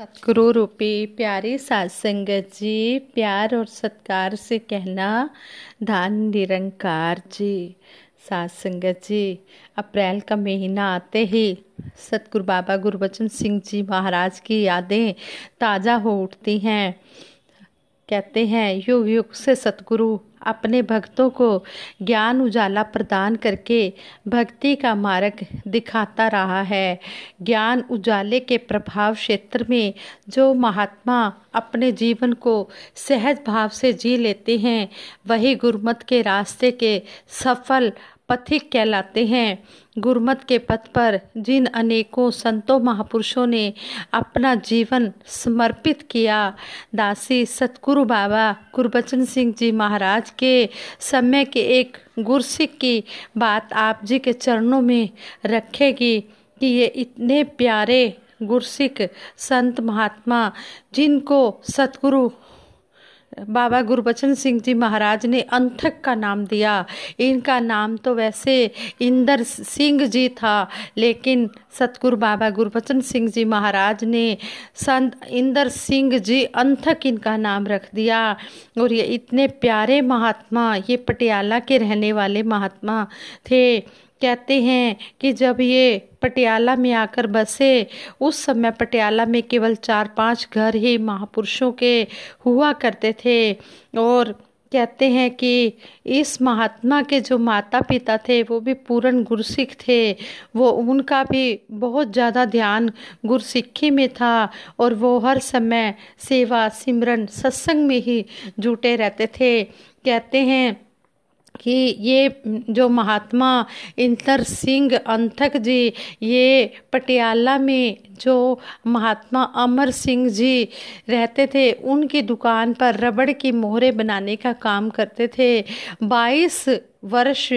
सतगुरु रूपी प्यारे सात संगत जी प्यार और सत्कार से कहना धान निरंकार जी सात संगत जी अप्रैल का महीना आते ही सतगुरु बाबा गुरुबचन सिंह जी महाराज की यादें ताज़ा हो उठती हैं कहते हैं युग युग से सतगुरु अपने भक्तों को ज्ञान उजाला प्रदान करके भक्ति का मार्ग दिखाता रहा है ज्ञान उजाले के प्रभाव क्षेत्र में जो महात्मा अपने जीवन को सहज भाव से जी लेते हैं वही गुरुमत के रास्ते के सफल पथिक कहलाते हैं गुरमत के पथ पर जिन अनेकों संतों महापुरुषों ने अपना जीवन समर्पित किया दासी सतगुरु बाबा गुरबचन सिंह जी महाराज के समय के एक गुरसिख की बात आप जी के चरणों में रखेगी कि ये इतने प्यारे गुरसिख संत महात्मा जिनको सतगुरु बाबा गुरबचन सिंह जी महाराज ने अंथक का नाम दिया इनका नाम तो वैसे इंदर सिंह जी था लेकिन सतगुरु बाबा गुरबचन सिंह जी महाराज ने संत इंदर सिंह जी अंथक इनका नाम रख दिया और ये इतने प्यारे महात्मा ये पटियाला के रहने वाले महात्मा थे कहते हैं कि जब ये पटियाला में आकर बसे उस समय पटियाला में केवल चार पांच घर ही महापुरुषों के हुआ करते थे और कहते हैं कि इस महात्मा के जो माता पिता थे वो भी पूर्ण गुरसिख थे वो उनका भी बहुत ज़्यादा ध्यान गुरसिखी में था और वो हर समय सेवा सिमरन सत्संग में ही जुटे रहते थे कहते हैं कि ये जो महात्मा इंतर सिंह अंथक जी ये पटियाला में जो महात्मा अमर सिंह जी रहते थे उनकी दुकान पर रबड़ की मोहरे बनाने का काम करते थे 22 वर्ष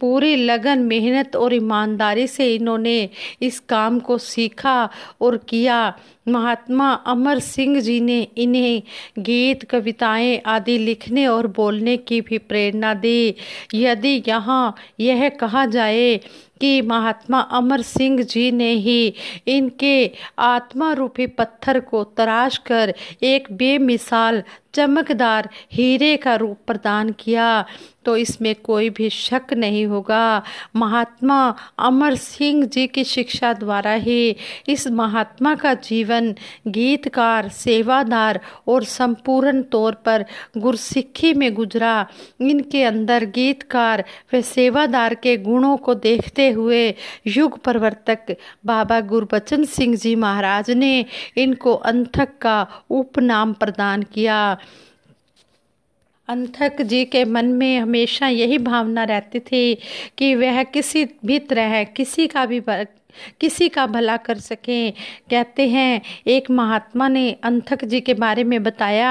पूरी लगन मेहनत और ईमानदारी से इन्होंने इस काम को सीखा और किया महात्मा अमर सिंह जी ने इन्हें गीत कविताएं आदि लिखने और बोलने की भी प्रेरणा दी यदि यहाँ यह कहा जाए कि महात्मा अमर सिंह जी ने ही इनके आत्मा रूपी पत्थर को तराश कर एक बेमिसाल चमकदार हीरे का रूप प्रदान किया तो इसमें कोई भी शक नहीं होगा महात्मा अमर सिंह जी की शिक्षा द्वारा ही इस महात्मा का जीवन गीतकार सेवादार और संपूर्ण तौर पर गुरसिक्खी में गुजरा इनके अंदर गीतकार व सेवादार के गुणों को देखते हुए युग प्रवर्तक बाबा गुरबचन सिंह जी महाराज ने इनको अंथक का उपनाम प्रदान किया अंथक जी के मन में हमेशा यही भावना रहती थी कि वह किसी भी तरह किसी का भी किसी का भला कर सकें कहते हैं एक महात्मा ने अंथक जी के बारे में बताया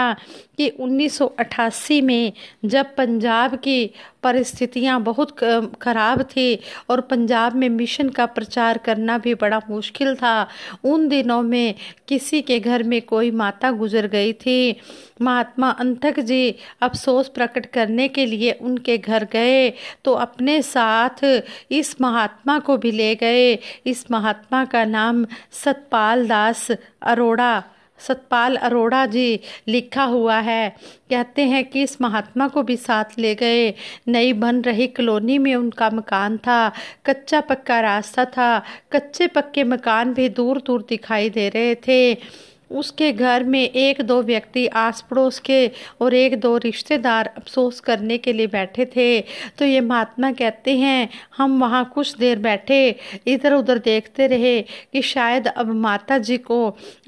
कि 1988 में जब पंजाब की परिस्थितियां बहुत ख़राब थी और पंजाब में मिशन का प्रचार करना भी बड़ा मुश्किल था उन दिनों में किसी के घर में कोई माता गुजर गई थी महात्मा अंतक जी अफसोस प्रकट करने के लिए उनके घर गए तो अपने साथ इस महात्मा को भी ले गए इस महात्मा का नाम सतपाल दास अरोड़ा सतपाल अरोड़ा जी लिखा हुआ है कहते हैं कि इस महात्मा को भी साथ ले गए नई बन रही कॉलोनी में उनका मकान था कच्चा पक्का रास्ता था कच्चे पक्के मकान भी दूर दूर दिखाई दे रहे थे उसके घर में एक दो व्यक्ति आस पड़ोस के और एक दो रिश्तेदार अफसोस करने के लिए बैठे थे तो ये महात्मा कहते हैं हम वहाँ कुछ देर बैठे इधर उधर देखते रहे कि शायद अब माता जी को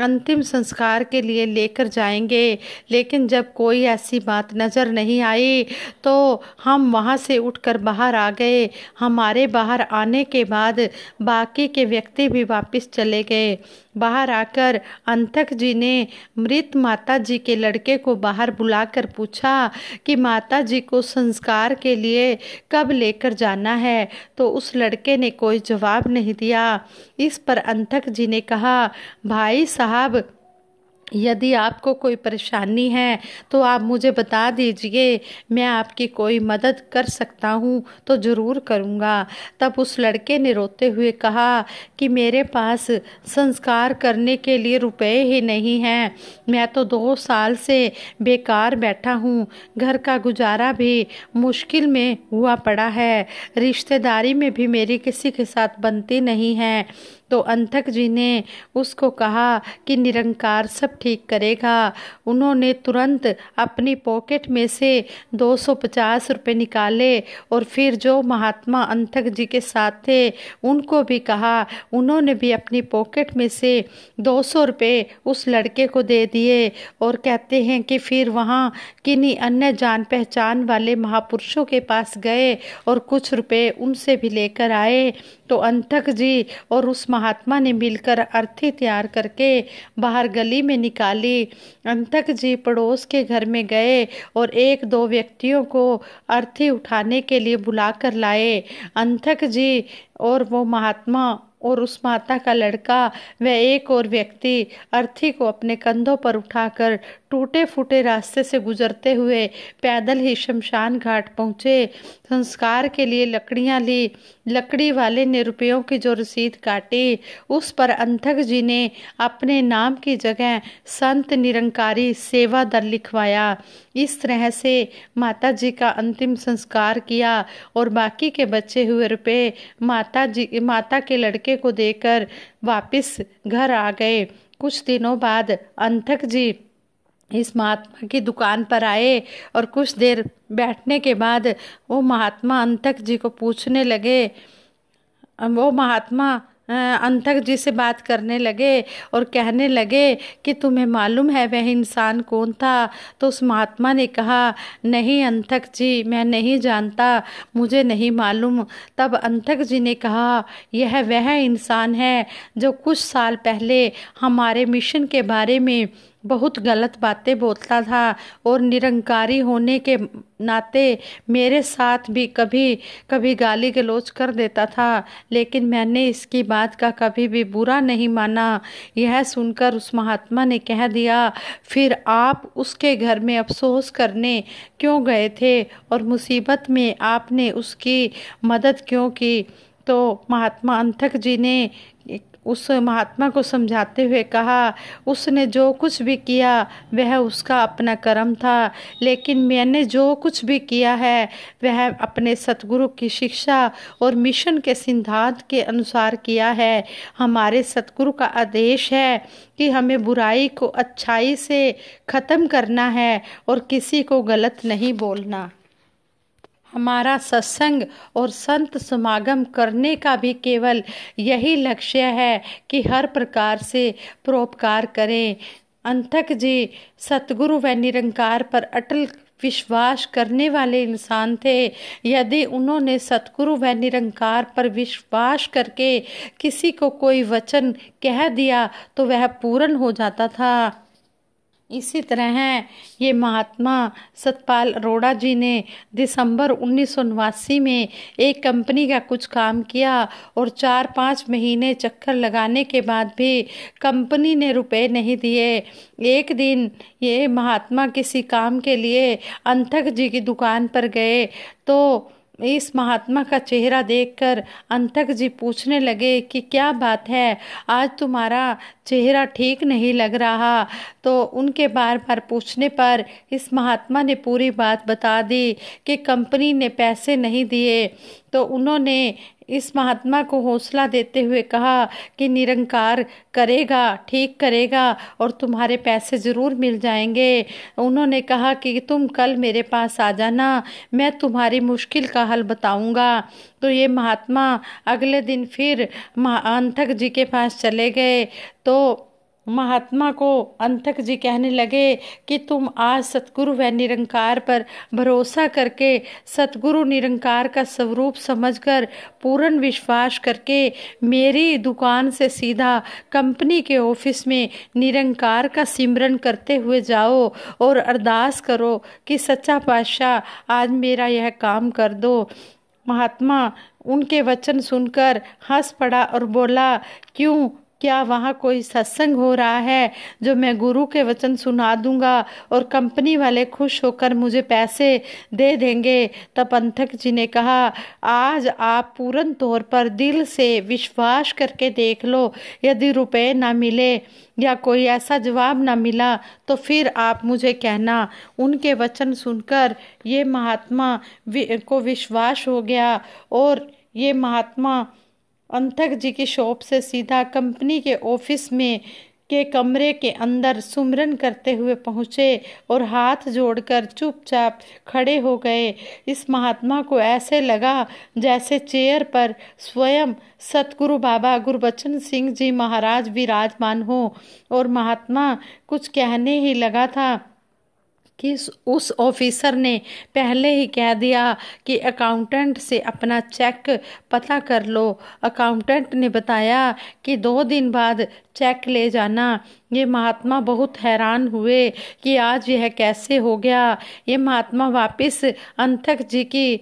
अंतिम संस्कार के लिए लेकर जाएंगे लेकिन जब कोई ऐसी बात नज़र नहीं आई तो हम वहाँ से उठकर बाहर आ गए हमारे बाहर आने के बाद बाकी के व्यक्ति भी वापस चले गए बाहर आकर अंतक जी ने मृत माता जी के लड़के को बाहर बुलाकर पूछा कि माता जी को संस्कार के लिए कब लेकर जाना है तो उस लड़के ने कोई जवाब नहीं दिया इस पर अंथक जी ने कहा भाई साहब यदि आपको कोई परेशानी है तो आप मुझे बता दीजिए मैं आपकी कोई मदद कर सकता हूँ तो ज़रूर करूँगा तब उस लड़के ने रोते हुए कहा कि मेरे पास संस्कार करने के लिए रुपए ही नहीं हैं मैं तो दो साल से बेकार बैठा हूँ घर का गुजारा भी मुश्किल में हुआ पड़ा है रिश्तेदारी में भी मेरी किसी के साथ बनती नहीं है तो अंधक जी ने उसको कहा कि निरंकार सब ठीक करेगा उन्होंने तुरंत अपनी पॉकेट में से 250 रुपए निकाले और फिर जो महात्मा अंधक जी के साथ थे उनको भी कहा उन्होंने भी अपनी पॉकेट में से 200 रुपए उस लड़के को दे दिए और कहते हैं कि फिर वहाँ किन्हीं अन्य जान पहचान वाले महापुरुषों के पास गए और कुछ रुपए उनसे भी लेकर आए तो अंथक जी और उस महात्मा ने मिलकर अर्थी तैयार करके बाहर गली में निकाली अंतक जी पड़ोस के घर में गए और एक दो व्यक्तियों को अर्थी उठाने के लिए बुला कर लाए अंतक जी और वो महात्मा और उस माता का लड़का वह एक और व्यक्ति अर्थी को अपने कंधों पर उठाकर टूटे फूटे रास्ते से गुजरते हुए पैदल ही शमशान घाट पहुंचे संस्कार के लिए लकड़ियाँ ली लकड़ी वाले ने रुपयों की जो रसीद काटी उस पर अंथक जी ने अपने नाम की जगह संत निरंकारी सेवा दल लिखवाया इस तरह से माता जी का अंतिम संस्कार किया और बाकी के बचे हुए रुपये माता जी माता के लड़के को देकर वापस घर आ गए कुछ दिनों बाद अंथक जी इस महात्मा की दुकान पर आए और कुछ देर बैठने के बाद वो महात्मा अंतक जी को पूछने लगे वो महात्मा अंधक जी से बात करने लगे और कहने लगे कि तुम्हें मालूम है वह इंसान कौन था तो उस महात्मा ने कहा नहीं अंधक जी मैं नहीं जानता मुझे नहीं मालूम तब अंधक जी ने कहा यह वह इंसान है जो कुछ साल पहले हमारे मिशन के बारे में बहुत गलत बातें बोलता था और निरंकारी होने के नाते मेरे साथ भी कभी कभी गाली गलौज कर देता था लेकिन मैंने इसकी बात का कभी भी बुरा नहीं माना यह सुनकर उस महात्मा ने कह दिया फिर आप उसके घर में अफसोस करने क्यों गए थे और मुसीबत में आपने उसकी मदद क्यों की तो महात्मा अंथक जी ने उस महात्मा को समझाते हुए कहा उसने जो कुछ भी किया वह उसका अपना कर्म था लेकिन मैंने जो कुछ भी किया है वह अपने सतगुरु की शिक्षा और मिशन के सिद्धांत के अनुसार किया है हमारे सतगुरु का आदेश है कि हमें बुराई को अच्छाई से ख़त्म करना है और किसी को गलत नहीं बोलना हमारा सत्संग और संत समागम करने का भी केवल यही लक्ष्य है कि हर प्रकार से परोपकार करें अंतक जी सतगुरु व निरंकार पर अटल विश्वास करने वाले इंसान थे यदि उन्होंने सतगुरु व निरंकार पर विश्वास करके किसी को कोई वचन कह दिया तो वह पूर्ण हो जाता था इसी तरह ये महात्मा सतपाल अरोड़ा जी ने दिसंबर उन्नीस में एक कंपनी का कुछ काम किया और चार पाँच महीने चक्कर लगाने के बाद भी कंपनी ने रुपए नहीं दिए एक दिन ये महात्मा किसी काम के लिए अंथक जी की दुकान पर गए तो इस महात्मा का चेहरा देखकर अंतक जी पूछने लगे कि क्या बात है आज तुम्हारा चेहरा ठीक नहीं लग रहा तो उनके बार बार पूछने पर इस महात्मा ने पूरी बात बता दी कि कंपनी ने पैसे नहीं दिए तो उन्होंने इस महात्मा को हौसला देते हुए कहा कि निरंकार करेगा ठीक करेगा और तुम्हारे पैसे ज़रूर मिल जाएंगे उन्होंने कहा कि तुम कल मेरे पास आ जाना मैं तुम्हारी मुश्किल का हल बताऊंगा तो ये महात्मा अगले दिन फिर महा जी के पास चले गए तो महात्मा को अंतक जी कहने लगे कि तुम आज सतगुरु व निरंकार पर भरोसा करके सतगुरु निरंकार का स्वरूप समझकर पूर्ण विश्वास करके मेरी दुकान से सीधा कंपनी के ऑफिस में निरंकार का सिमरन करते हुए जाओ और अरदास करो कि सच्चा पातशाह आज मेरा यह काम कर दो महात्मा उनके वचन सुनकर हंस पड़ा और बोला क्यों क्या वहाँ कोई सत्संग हो रहा है जो मैं गुरु के वचन सुना दूंगा और कंपनी वाले खुश होकर मुझे पैसे दे देंगे तब पंथक जी ने कहा आज आप पूर्ण तौर पर दिल से विश्वास करके देख लो यदि रुपए ना मिले या कोई ऐसा जवाब ना मिला तो फिर आप मुझे कहना उनके वचन सुनकर ये महात्मा को विश्वास हो गया और ये महात्मा अंतक जी की शॉप से सीधा कंपनी के ऑफिस में के कमरे के अंदर सुमरन करते हुए पहुँचे और हाथ जोड़कर चुपचाप खड़े हो गए इस महात्मा को ऐसे लगा जैसे चेयर पर स्वयं सतगुरु बाबा गुरबचन सिंह जी महाराज विराजमान हो और महात्मा कुछ कहने ही लगा था कि उस ऑफिसर ने पहले ही कह दिया कि अकाउंटेंट से अपना चेक पता कर लो अकाउंटेंट ने बताया कि दो दिन बाद चेक ले जाना ये महात्मा बहुत हैरान हुए कि आज यह कैसे हो गया ये महात्मा वापस अंथक जी की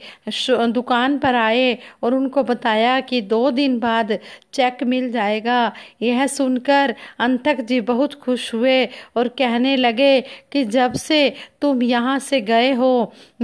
दुकान पर आए और उनको बताया कि दो दिन बाद चेक मिल जाएगा यह सुनकर अंथक जी बहुत खुश हुए और कहने लगे कि जब से तुम यहाँ से गए हो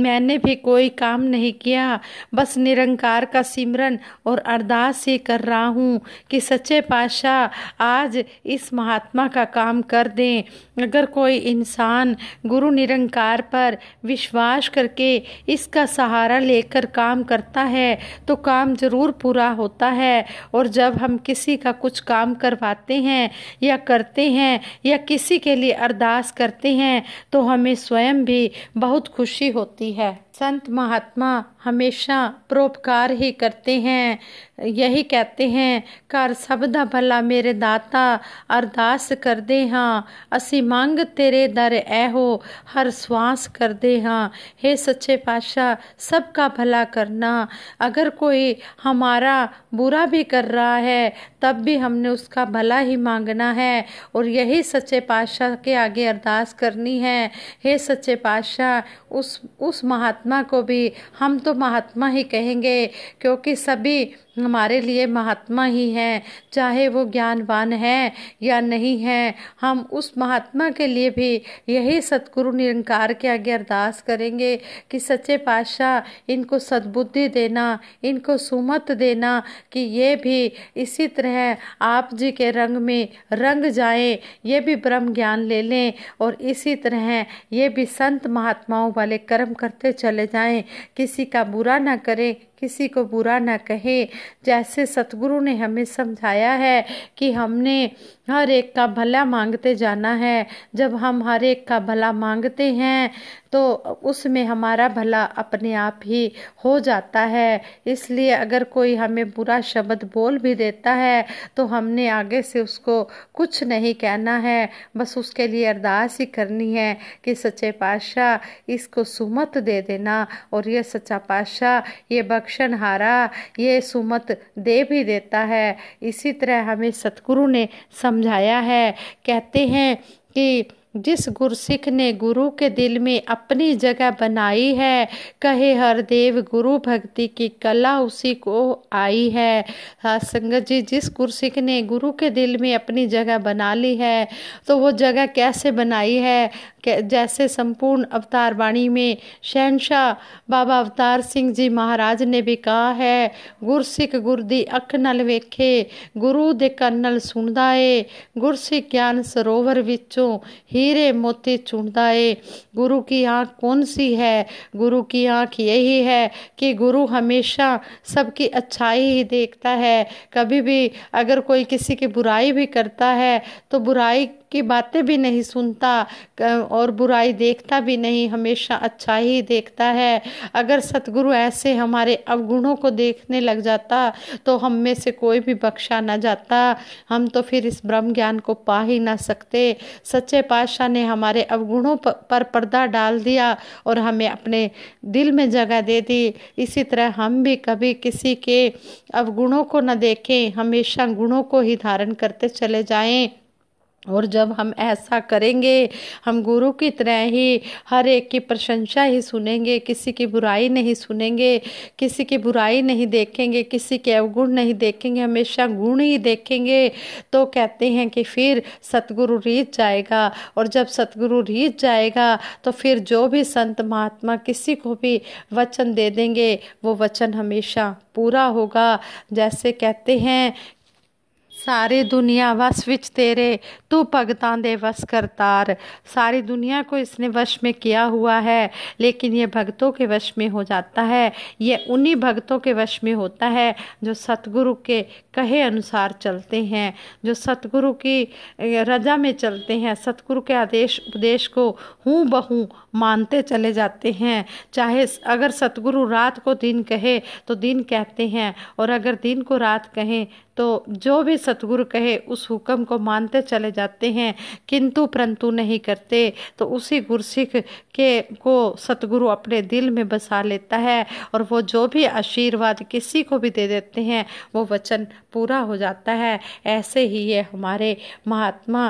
मैंने भी कोई काम नहीं किया बस निरंकार का सिमरन और अरदास ही कर रहा हूँ कि सच्चे पाशाह आज इस महात्मा का काम कर दें अगर कोई इंसान गुरु निरंकार पर विश्वास करके इसका सहारा लेकर काम करता है तो काम ज़रूर पूरा होता है और जब हम किसी का कुछ काम करवाते हैं या करते हैं या किसी के लिए अरदास करते हैं तो हमें स्वयं भी बहुत खुशी होती है संत महात्मा हमेशा परोपकार ही करते हैं यही कहते हैं कर सब ਦਾ भला मेरे दाता अरदास करते ਹਾਂ असी मंग तेरे दर ਐਹੋ हर स्वास करते हाँ हे सच्चे पाशाह सब का भला करना अगर कोई हमारा बुरा भी कर रहा है तब भी हमने उसका भला ही मांगना है और यही सच्चे पातशाह के आगे अरदास करनी है हे सच्चे पातशाह उस उस महात्मा को भी हम तो महात्मा ही कहेंगे क्योंकि सभी हमारे लिए महात्मा ही हैं चाहे वो ज्ञानवान हैं या नहीं हैं हम उस महात्मा के लिए भी यही सतगुरु निरंकार के आगे अरदास करेंगे कि सच्चे पातशाह इनको सद्बुद्धि देना इनको सुमत देना कि ये भी इसी तरह आप जी के रंग में रंग जाएं ये भी ब्रह्म ज्ञान ले लें और इसी तरह ये भी संत महात्माओं वाले कर्म करते चले जाएं किसी का बुरा ना करें किसी को बुरा ना कहे जैसे सतगुरु ने हमें समझाया है कि हमने हर एक का भला मांगते जाना है जब हम हर एक का भला मांगते हैं तो उसमें हमारा भला अपने आप ही हो जाता है इसलिए अगर कोई हमें बुरा शब्द बोल भी देता है तो हमने आगे से उसको कुछ नहीं कहना है बस उसके लिए अरदास ही करनी है कि सच्चे पाशाह इसको सुमत दे देना और ये सच्चा पाशाह ये बख्शन हारा ये सुमत दे भी देता है इसी तरह हमें सतगुरु ने समझाया है कहते हैं कि जिस गुरसिख ने गुरु के दिल में अपनी जगह बनाई है कहे हर देव गुरु भक्ति की कला उसी को आई है हाँ, संगत जी जिस गुरसिख ने गुरु के दिल में अपनी जगह बना ली है तो वो जगह कैसे बनाई है जैसे संपूर्ण अवतार वाणी में शहनशाह बाबा अवतार सिंह जी महाराज ने भी कहा है गुरसिख गुर की अख नल वेखे गुरु दे कन्नल सुनता है गुरसिख ज्ञान सरोवर विचों हीरे मोती चुनदा है गुरु की आंख कौन सी है गुरु की आंख यही है कि गुरु हमेशा सबकी अच्छाई ही देखता है कभी भी अगर कोई किसी की बुराई भी करता है तो बुराई की बातें भी नहीं सुनता और बुराई देखता भी नहीं हमेशा अच्छा ही देखता है अगर सतगुरु ऐसे हमारे अवगुणों को देखने लग जाता तो हम में से कोई भी बख्शा ना जाता हम तो फिर इस ब्रह्म ज्ञान को पा ही ना सकते सच्चे पातशाह ने हमारे अवगुणों पर पर्दा डाल दिया और हमें अपने दिल में जगह दे दी इसी तरह हम भी कभी किसी के अवगुणों को न देखें हमेशा गुणों को ही धारण करते चले जाएं और जब हम ऐसा करेंगे हम गुरु की तरह ही हर एक की प्रशंसा ही सुनेंगे किसी की बुराई नहीं सुनेंगे किसी की बुराई नहीं देखेंगे किसी के अवगुण नहीं देखेंगे हमेशा गुण ही देखेंगे तो कहते हैं कि फिर सतगुरु रीत जाएगा और जब सतगुरु रीत जाएगा तो फिर जो भी संत महात्मा किसी को भी वचन दे देंगे वो वचन हमेशा पूरा होगा जैसे कहते हैं सारी दुनिया वश विच तेरे तू पगता दे वश करतार सारी दुनिया को इसने वश में किया हुआ है लेकिन ये भक्तों के वश में हो जाता है ये उन्हीं भक्तों के वश में होता है जो सतगुरु के कहे अनुसार चलते हैं जो सतगुरु की रजा में चलते हैं सतगुरु के आदेश उपदेश को हूँ बहू मानते चले जाते हैं चाहे अगर सतगुरु रात को दिन कहे तो दिन कहते हैं और अगर दिन को रात कहें तो जो भी सतगुरु कहे उस हुक्म को मानते चले जाते हैं किंतु परंतु नहीं करते तो उसी गुरसिख के को सतगुरु अपने दिल में बसा लेता है और वो जो भी आशीर्वाद किसी को भी दे देते हैं वो वचन पूरा हो जाता है ऐसे ही ये हमारे महात्मा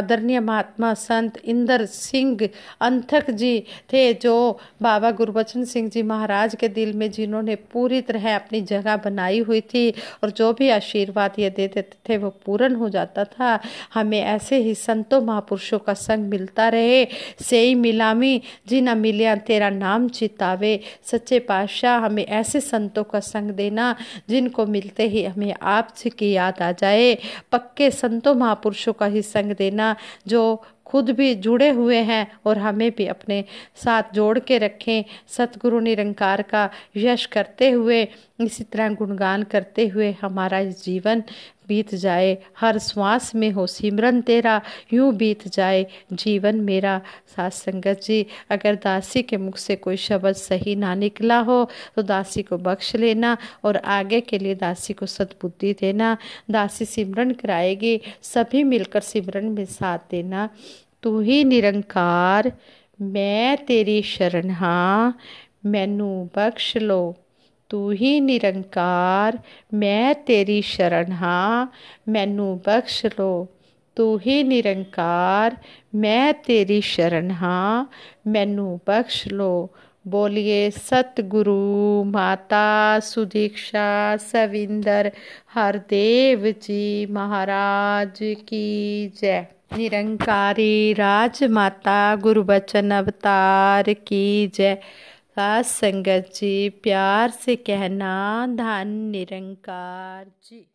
आदरणीय महात्मा संत इंदर सिंह अंथक जी थे जो बाबा गुरुबचन सिंह जी महाराज के दिल में जिन्होंने पूरी तरह अपनी जगह बनाई हुई थी और जो भी आशीर्वाद ये दे देते थे वो पूर्ण हो जाता था हमें ऐसे ही संतों महापुरुषों का संग मिलता रहे सेई मिलामी जी ना मिलिया तेरा नाम चितावे सच्चे पातशाह हमें ऐसे संतों का संग देना जिनको मिलते करते ही हमें आप की याद आ जाए पक्के संतों महापुरुषों का ही संग देना जो खुद भी जुड़े हुए हैं और हमें भी अपने साथ जोड़ के रखें सतगुरु निरंकार का यश करते हुए इसी तरह गुणगान करते हुए हमारा जीवन बीत जाए हर श्वास में हो सिमरन तेरा यूं बीत जाए जीवन मेरा सास संगत जी अगर दासी के मुख से कोई शब्द सही ना निकला हो तो दासी को बख्श लेना और आगे के लिए दासी को सद्बुद्धि देना दासी सिमरन कराएगी सभी मिलकर सिमरन में साथ देना तू ही निरंकार मैं तेरी शरण हाँ मैनू बख्श लो तू ही निरंकार मैं तेरी शरण हाँ मैनू बख्श लो तू ही निरंकार मैं तेरी शरण हाँ मैनू बख्श लो बोलिए सतगुरु माता सुदीक्षा सविंदर हरदेव जी महाराज की जय निरंकारी राज माता गुरुबचन अवतार की जय का संगत जी प्यार से कहना धन निरंकार जी